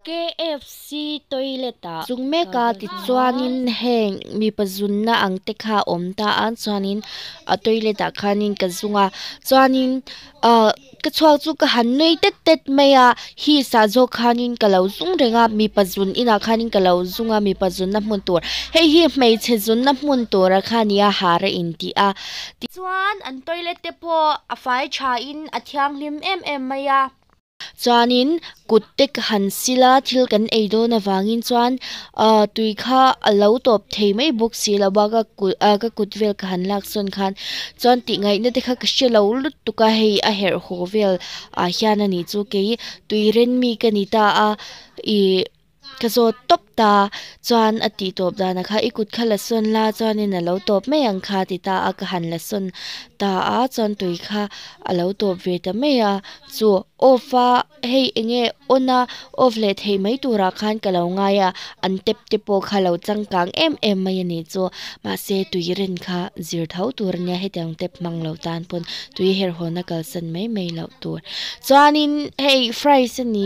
KFC toilet ta zungme ka ti chuangin heng mi pa zun na ang te kha om an chuanin a toilet a khanin ka zunga chuanin a ka chuak chu ka han nei te tet me ya hi sa zo khanin ka lo zung renga mi pazun ina khanin ka lo zunga mi pa zun na mun tur he hi me che zun na mun khani a khania ha in ti a ti chuan an toilet te po a fai cha in a thiang lim em em me chuanin kuttek hansila thil kan eido na wangin chuan a tuikha alo top theimai book si la ba ka ku a ka kutvel ka han lak son khan chuan ti ngai kazo top ta chuan ati top da na kha ikut khala sun la chuan in lo top me ang kha ti ta ak han la sun ta a chuan tui kha a lo top ve ta me ya chu ofa hei enge ona of le thei mai tu ra khan kalaw nga ya an tep te po kha lo chang kang em em mai ni chu ma se tui ren kha zir tur nya he tang tep mang lo tan tui her na kal san mai mai tur chuan in hei fry sen ni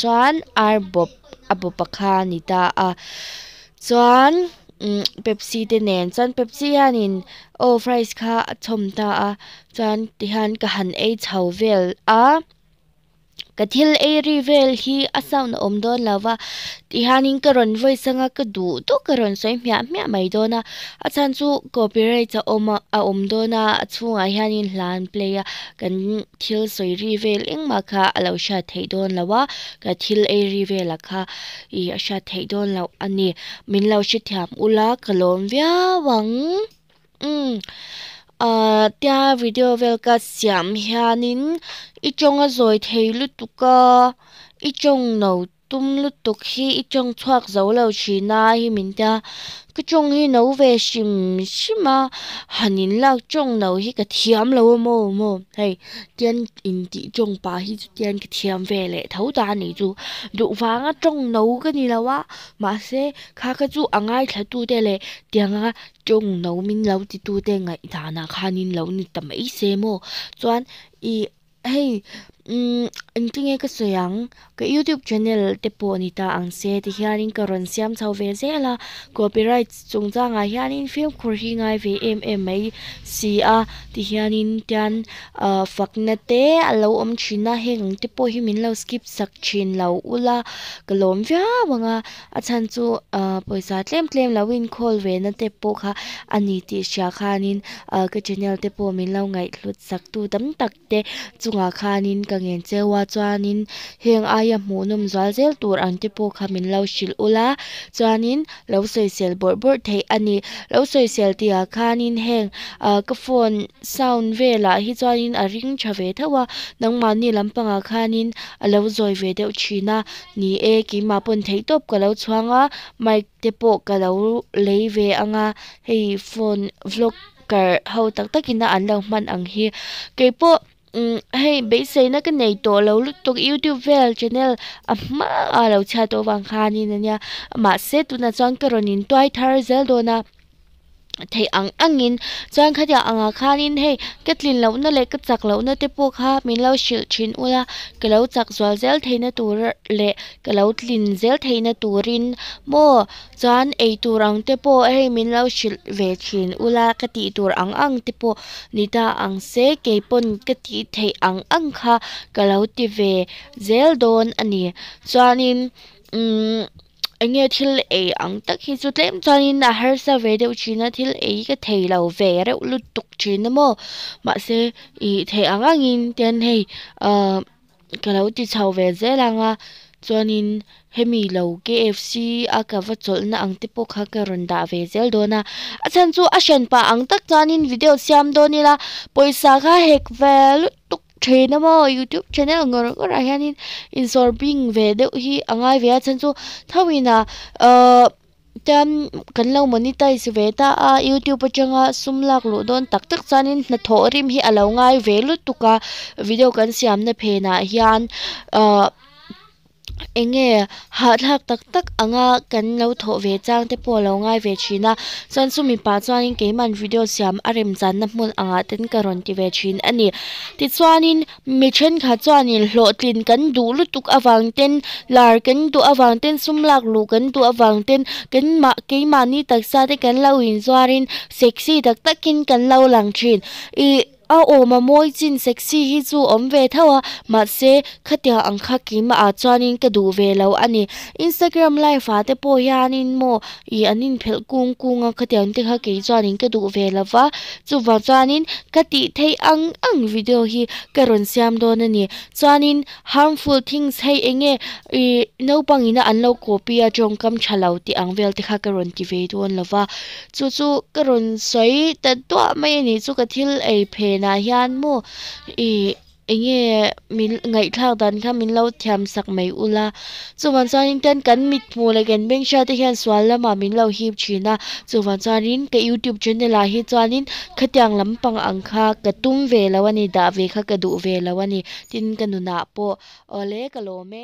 chuan ar bop abu pakha ni a chuan mm, pepsi te nen chuan pepsi hianin o oh, fries kha chom a chuan ti hian ka han ei a กทิลเอรีเวลฮีอาสาวนอมดอนลาวะที่ฮันิงกรอนไว้สังกดูตุกรอนสวยมีมีไม่ดอนะอาจารย์จูกอบิเรจะอมอาอมดอนะช่วงไอฮันินลานเพลยกันทิลสวยรีเวลเองมาค่ะเราชาไทดอนลาวะกทิลเอรีเวลค่ะอีชาไทดอนเราอันนี้มินเราชิดถามอุลากลอนวิยหวังอืม uh, tia video vel ka siam hianin i chonga zoi thei lu tuka i chong no tum lu tuk hi itong chuak zo lo chi na hi min ta ka chung hi no ve shim shima hanin lak chung no hi ka thiam lo mo mo hey tian in ti chung pa hi chu tian ka thiam ve le tho ta ni chu du wanga chung no ka ni lawa ma se kha ka chu angai à thla tu de le tianga chung no min lo ti tu de ngai ta na khanin lo ni tam ei se mo chuan i hey um engting e ka soyang ka youtube channel te po anita ang se ti hianin ka ron siam chho ve zela copyright chung cha nga hianin film khur hi ngai ve em em mai si a ti hianin tian fakna te alo om china heng te po hi min lo skip sak chin lo ula ka lom vya wanga a chan chu poisa tlem tlem lo win call ve na te po kha ani ti sha khanin ka channel te po min lo ngai thlut sak tu tam tak te chunga khanin ka ngen chewa chuanin heng aia hmuh nawm zual zel tur an te pawh khamin lo hril ula chuanin lo sei sel bawr bawr thei ani lo sei sel ti a khanin heng ka phone sound velah hi chuanin a ring tha ve thoa nangma ni lampanga khanin a lo zoi ve deuh china ni e ki ma pon thei top ka lo chhuanga mic te pawh ka lo lei ve anga hei phone vlog kar ho tak takin a an lo hman ang hi keipo um ừ, hey bây giờ nó cái này tổ lâu lúc tôi youtube về channel à, à mà à lâu cha tổ vàng khan như mà sẽ tụi nó chọn cái rồi nhìn toai thar zel đó na thay ang angin, zwaan khatia ang a kha lin hei, katlin lau na le, katzak lau na te po kha, min lau shil chin ula, ka lau tzak zwaal zel thay na tur le, ka lau tlin zel thay na turin mo, zwaan ee turang te po, hei, min lau shil ve chin ula, kati tur ang ang te po, nita ang se kei pon, kati thay ang ang kha, ka ti ve zel don, ania, zwaan lin, anh nghe thil e ang tak hi chu tlem chuanin a har sa ve deuh china thil e ka thei lo ve reuh lut tuk chin mo ma se i thei ang angin ten hei ờ về dễ ti chho cho zelanga chuanin hemi lâu KFC à vật ka va cholna tiếp tục pawh kha ka ron dah ve zel dawna a chan chu a hran pa ang cho chuanin video xem siam dawnila poisa kha hek vel China YouTube channel ngor ko ra in insorbing ve de hi angai veya chan chu thawina uh, tam kan lo monetize ve ta a youtube changa sumlak lo don tak tak chanin na thorim hi alongai ngai ve lu tuka video kan siam na phe na hian a uh, enge ha thlak tak tak anga kan lo tho ve chang te po lo ngai ve china chan chu mi pa chuanin keiman video siam arem chan na hmun anga ten karon ti ve chin ani ti chuanin mi chen kha chuanin hlo tlin kan du lutuk awang ten lar kan du awang ten sumlak lu kan du awang ten kan ma keimani sa te kan lo in zuarin sexy tak takin kan lo lang thin i a o ma moi chin sexy hi chu om ve thawa ma se khatia ang kha ki ma a chuanin ka du ve lo ani instagram live a te po hianin mo i anin phel kung kung a khatia te kha ke chuanin ka du ve lawa chu wa chuanin ka ti thei ang ang video hi ka ron siam don ani chuanin harmful things hei enge i no ina an lo copy a jong kam chalau ti ang vel te kha ka ron ki ve don lawa chu chu ka ron soi ta to mai ni chu ka thil ei phe นาฮิอันมูอีเงี้มิไงข้าวดันข้ามิเล่าเทีมสักไม่อุละจู่วันซ้อนอินเต้นกันมิดมูเลยกันเบ่งชาที่เียนสวนละมามิเล่าฮิบชีนะจู่วันซ้อนนินกับยูทูบชนเดลาฮิตซ้นนินขัดยังลำปังอังคากระตุ้มเวลาวันนี้ด่าเวค้ากระดูเวลาวันนี้ทินกันหนุนอาโปเอเล็กโลเม